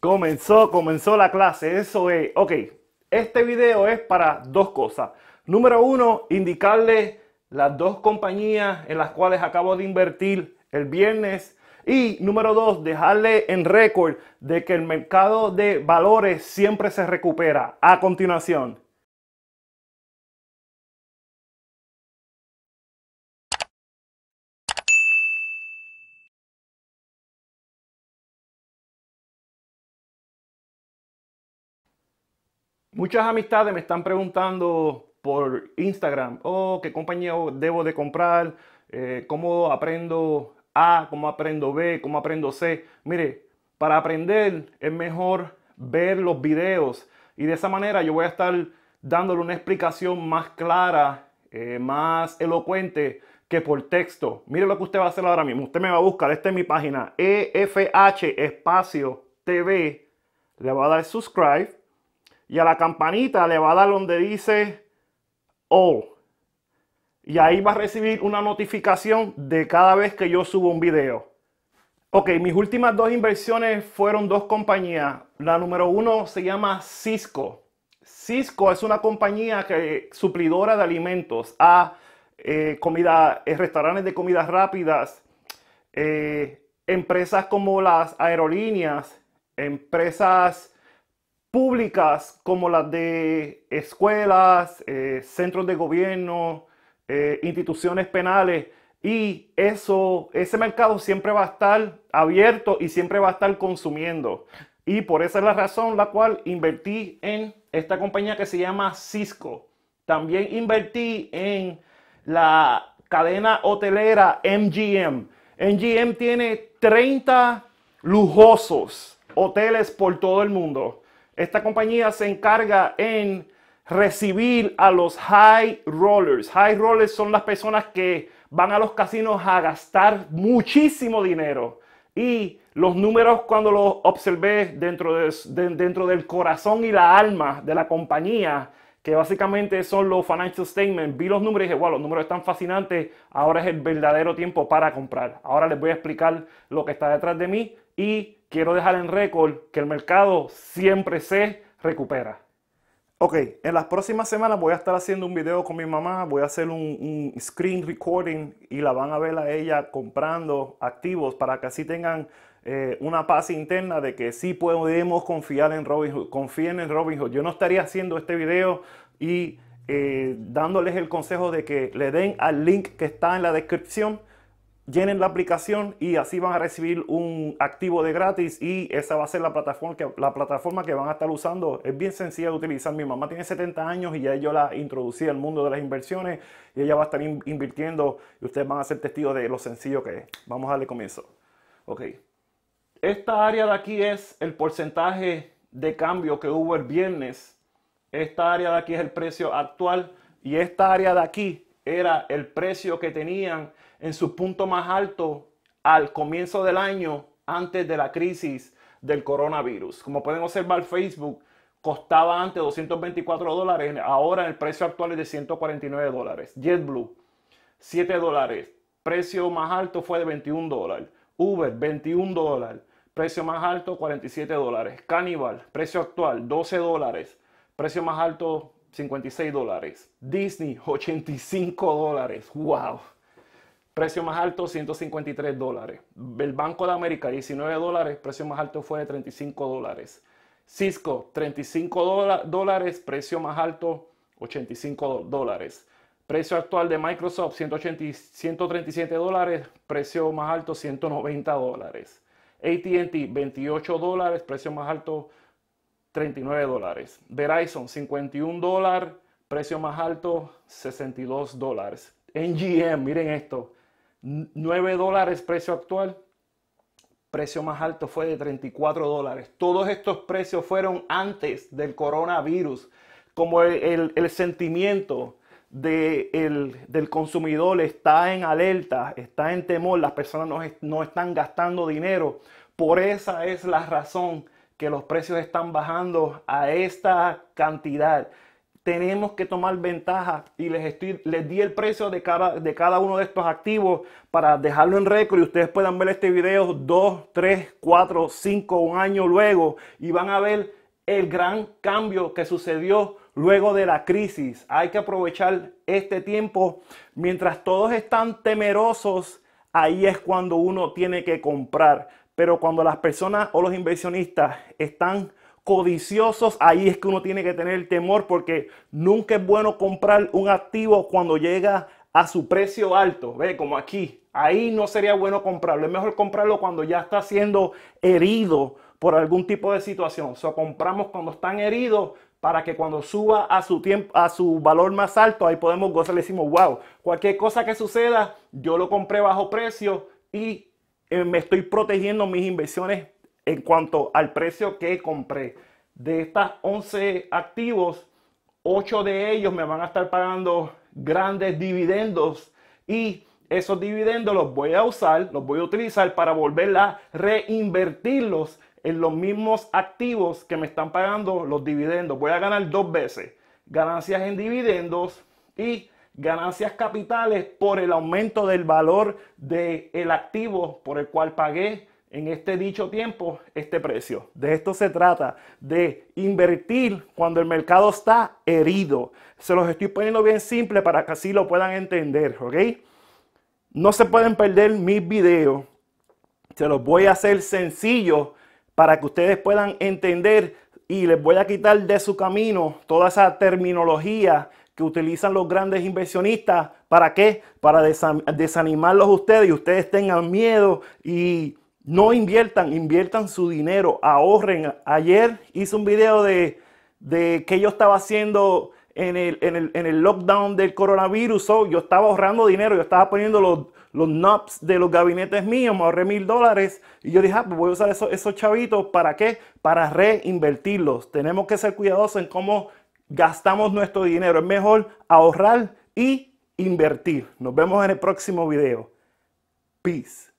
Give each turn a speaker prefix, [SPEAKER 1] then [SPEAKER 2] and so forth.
[SPEAKER 1] Comenzó, comenzó la clase, eso es. Ok, este video es para dos cosas. Número uno, indicarle las dos compañías en las cuales acabo de invertir el viernes. Y número dos, dejarle en récord de que el mercado de valores siempre se recupera. A continuación. Muchas amistades me están preguntando por Instagram, oh, qué compañía debo de comprar, eh, cómo aprendo A, cómo aprendo B, cómo aprendo C. Mire, para aprender es mejor ver los videos y de esa manera yo voy a estar dándole una explicación más clara, eh, más elocuente que por texto. Mire lo que usted va a hacer ahora mismo. Usted me va a buscar, esta es mi página, EFH espacio TV. Le va a dar subscribe y a la campanita le va a dar donde dice All. Y ahí va a recibir una notificación de cada vez que yo subo un video. Ok, mis últimas dos inversiones fueron dos compañías. La número uno se llama Cisco. Cisco es una compañía que, suplidora de alimentos a eh, comida, eh, restaurantes de comidas rápidas, eh, empresas como las aerolíneas, empresas públicas como las de escuelas, eh, centros de gobierno, eh, instituciones penales. Y eso, ese mercado siempre va a estar abierto y siempre va a estar consumiendo. Y por esa es la razón la cual invertí en esta compañía que se llama Cisco. También invertí en la cadena hotelera MGM. MGM tiene 30 lujosos hoteles por todo el mundo. Esta compañía se encarga en recibir a los high rollers. High rollers son las personas que van a los casinos a gastar muchísimo dinero. Y los números cuando los observé dentro, del corazón y la alma de la compañía, que básicamente son los financial statements, vi los números y dije, wow, los números están fascinantes, ahora es el verdadero tiempo para comprar. Ahora les voy a explicar lo que está detrás de mí y quiero dejar en récord que el mercado siempre se recupera. Ok, en las próximas semanas voy a estar haciendo un video con mi mamá, voy a hacer un, screen recording y la van a ver a ella comprando activos para que así tengan eh, una paz interna de que sí podemos confiar en Robinhood, confíen en Robinhood. Yo no estaría haciendo este video y eh, dándoles el consejo de que le den al link que está en la descripción llenen la aplicación y así van a recibir un activo de gratis y esa va a ser la plataforma que, la plataforma que van a estar usando. Es bien sencilla de utilizar. Mi mamá tiene 70 años y ya yo la introducí al mundo de las inversiones y ella va a estar invirtiendo y ustedes van a ser testigos de lo sencillo que es. Vamos a darle comienzo. Ok. Esta área de aquí es el porcentaje de cambio que hubo el viernes. Esta área de aquí es el precio actual y esta área de aquí era el precio que tenían en su punto más alto al comienzo del año antes de la crisis del coronavirus. Como pueden observar, Facebook costaba antes 224 dólares, ahora el precio actual es de 149 dólares. JetBlue, 7 dólares. Precio más alto fue de 21 dólares. Uber, 21 dólares. Precio más alto, 47 dólares. Cannibal, precio actual, 12 dólares. Precio más alto, 56 dólares. Disney, 85 dólares. ¡Wow! Precio más alto, 153 dólares. El Banco de América, 19 dólares. Precio más alto fue de 35 dólares. Cisco, 35 dólares. Precio más alto, 85 dólares. Precio actual de Microsoft, 137 dólares. Precio más alto, 190 dólares. ATT, 28 dólares. Precio más alto, 39 dólares. Verizon, 51 dólares. Precio más alto, 62 dólares. NGM, miren esto. 9 dólares precio actual. Precio más alto fue de 34 dólares. Todos estos precios fueron antes del coronavirus. Como el, sentimiento del consumidor está en alerta, está en temor, las personas no, no están gastando dinero. Por esa es la razón que los precios están bajando a esta cantidad. Tenemos que tomar ventaja y les, estoy, les di el precio de cada, de cada uno de estos activos para dejarlo en récord y ustedes puedan ver este video 2, 3, 4, 5, un año luego y van a ver el gran cambio que sucedió luego de la crisis. Hay que aprovechar este tiempo. Mientras todos están temerosos, ahí es cuando uno tiene que comprar. Pero cuando las personas o los inversionistas están codiciosos, ahí es que uno tiene que tener temor porque nunca es bueno comprar un activo cuando llega a su precio alto, ve como aquí, ahí no sería bueno comprarlo, es mejor comprarlo cuando ya está siendo herido por algún tipo de situación, o compramos cuando están heridos para que cuando suba a su tiempo a su valor más alto, ahí podemos gozar, le decimos, wow, cualquier cosa que suceda, yo lo compré bajo precio y eh, me estoy protegiendo mis inversiones en cuanto al precio que compré. De estas 11 activos, 8 de ellos me van a estar pagando grandes dividendos y esos dividendos los voy a usar, los voy a utilizar para volver a reinvertirlos en los mismos activos que me están pagando los dividendos. Voy a ganar dos veces ganancias en dividendos y ganancias capitales por el aumento del valor del el activo por el cual pagué en este dicho tiempo este precio. De esto se trata, de invertir cuando el mercado está herido. Se los estoy poniendo bien simple para que así lo puedan entender, ¿ok? No se pueden perder mis videos. Se los voy a hacer sencillo para que ustedes puedan entender y les voy a quitar de su camino toda esa terminología utilizan los grandes inversionistas. ¿Para qué? Para desanimarlos ustedes y ustedes tengan miedo y no inviertan, inviertan su dinero, ahorren. Ayer hice un video de, de que yo estaba haciendo en el, en, el, lockdown del coronavirus. yo estaba ahorrando dinero, yo estaba poniendo los, los de los gabinetes míos, me ahorré mil dólares y yo dije, ah, pues voy a usar esos, esos chavitos, ¿para qué? Para reinvertirlos. Tenemos que ser cuidadosos en cómo gastamos nuestro dinero. Es mejor ahorrar y invertir. Nos vemos en el próximo video. Peace.